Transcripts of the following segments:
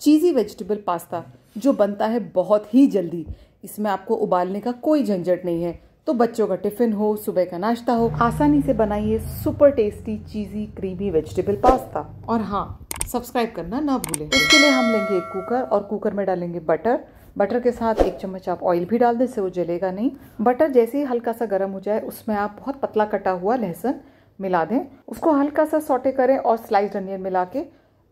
चीज़ी vegetable pasta जो बनता है बहुत ही जल्दी इसमें आपको उबालने का कोई झंझट नहीं है तो बच्चों का टिफिन हो सुबह का नाश्ता हो आसानी से बनाइए super tasty cheesy creamy vegetable pasta और हाँ सब्सक्राइब करना ना भूलें इसके लिए हम लेंगे एक कुकर और कुकर में डालेंगे बटर बटर के साथ एक चम्मच आप ऑयल भी डाल दें से वो जलेगा नहीं बटर जैसे ही हल्का सा गर्म हो जाए उसमें आप बहुत पतला कटा हुआ लहसुन मिला दें उसको हल्का सा सोटे करें और स्लाइस अनियन मिला के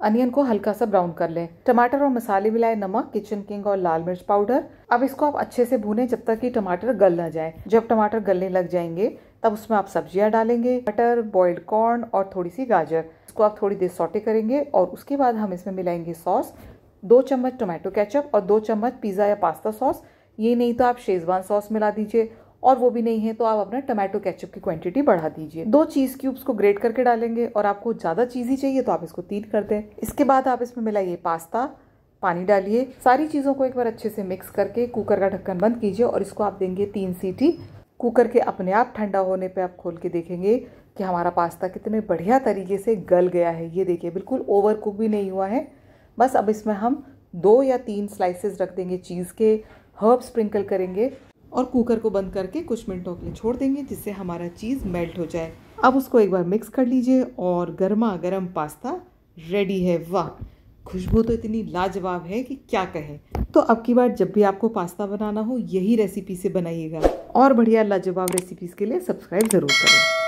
अनियन को हल्का सा ब्राउन कर लें टमाटर और मसाले मिलाए नमक किचन किंग और लाल मिर्च पाउडर अब इसको आप अच्छे से भूने जब तक कि टमाटर गल ना जाए जब टमाटर गलने लग जाएंगे तब उसमें आप सब्जियां डालेंगे मटर बॉइल्ड कॉर्न और थोड़ी सी गाजर इसको आप थोड़ी देर सोटे करेंगे और उसके बाद हम इसमें मिलाएंगे सॉस दो चम्मच टोमेटो केचप और दो चम्मच पिज़्ज़ा या पास्ता सॉस ये नहीं तो आप शेजवान सॉस मिला दीजिए और वो भी नहीं है तो आप अपना टमाटो केचप की क्वांटिटी बढ़ा दीजिए दो चीज़ क्यूब्स को ग्रेट करके डालेंगे और आपको ज़्यादा चीज़ ही चाहिए तो आप इसको तीन कर दें इसके बाद आप इसमें मिलाइए पास्ता पानी डालिए सारी चीज़ों को एक बार अच्छे से मिक्स करके कुकर का ढक्कन बंद कीजिए और इसको आप देंगे तीन सीटी कुकर के अपने आप ठंडा होने पर आप खोल के देखेंगे कि हमारा पास्ता कितने बढ़िया तरीके से गल गया है ये देखिए बिल्कुल ओवर कुक भी नहीं हुआ है बस अब इसमें हम दो या तीन स्लाइसेस रख देंगे चीज़ के हर्ब स्प्रिंकल करेंगे और कुकर को बंद करके कुछ मिनटों के लिए छोड़ देंगे जिससे हमारा चीज़ मेल्ट हो जाए अब उसको एक बार मिक्स कर लीजिए और गर्मा गर्म पास्ता रेडी है वाह खुशबू तो इतनी लाजवाब है कि क्या कहें तो अब की बार जब भी आपको पास्ता बनाना हो यही रेसिपी से बनाइएगा और बढ़िया लाजवाब रेसिपीज़ के लिए सब्सक्राइब ज़रूर करें